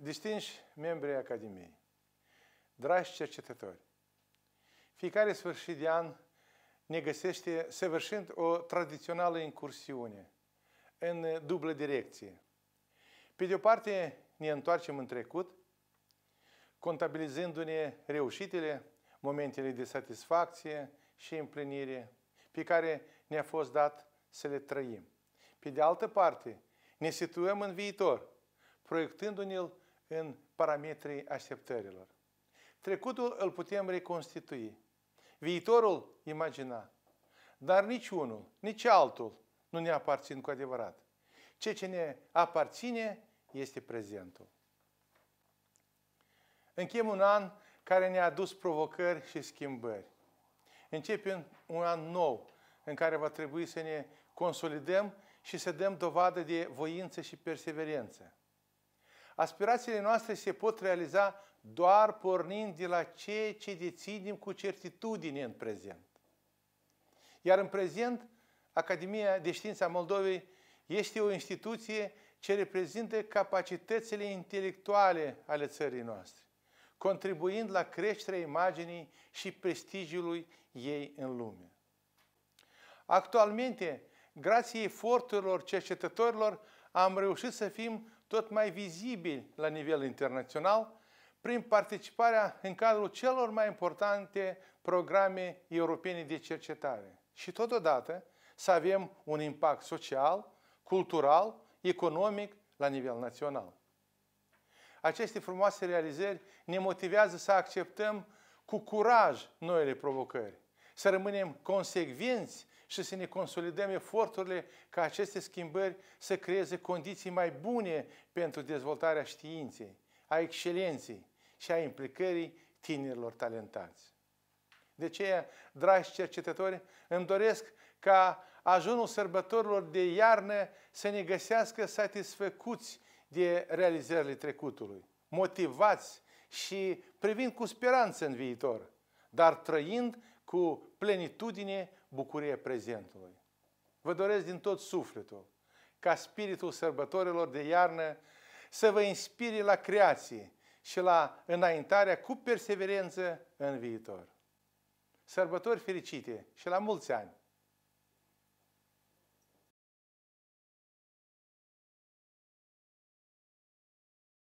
Distinși membrii Academiei, dragi cercetători, fiecare sfârșit de an ne găsește săvârșind o tradițională incursiune în dublă direcție. Pe de o parte, ne întoarcem în trecut, contabilizându-ne reușitele, momentele de satisfacție și împlinire pe care ne-a fost dat să le trăim. Pe de altă parte, ne situăm în viitor, proiectându-ne-l în parametrii așteptărilor. Trecutul îl putem reconstitui, viitorul imagina, dar nici unul, nici altul nu ne aparțin cu adevărat. Ceea ce ne aparține este prezentul. Închem un an care ne-a adus provocări și schimbări. Începem un an nou în care va trebui să ne consolidăm și să dăm dovadă de voință și perseverență. Aspirațiile noastre se pot realiza doar pornind de la ceea ce deținem cu certitudine în prezent. Iar în prezent, Academia de Științe a Moldovei este o instituție ce reprezintă capacitățile intelectuale ale țării noastre, contribuind la creșterea imaginii și prestigiului ei în lume. Actualmente, grație eforturilor cercetătorilor, am reușit să fim tot mai vizibili la nivel internațional prin participarea în cadrul celor mai importante programe europene de cercetare. Și totodată să avem un impact social, cultural, economic la nivel național. Aceste frumoase realizări ne motivează să acceptăm cu curaj noile provocări, să rămânem consecvenți și să ne consolidăm eforturile ca aceste schimbări să creeze condiții mai bune pentru dezvoltarea științei, a excelenței și a implicării tinerilor talentați. De aceea, dragi cercetători, îmi doresc ca ajunul sărbătorilor de iarnă să ne găsească satisfăcuți de realizările trecutului, motivați și privind cu speranță în viitor, dar trăind cu plenitudine bucurie prezentului. Vă doresc din tot sufletul ca spiritul sărbătorilor de iarnă să vă inspire la creație și la înaintarea cu perseverență în viitor. Sărbători fericite și la mulți ani!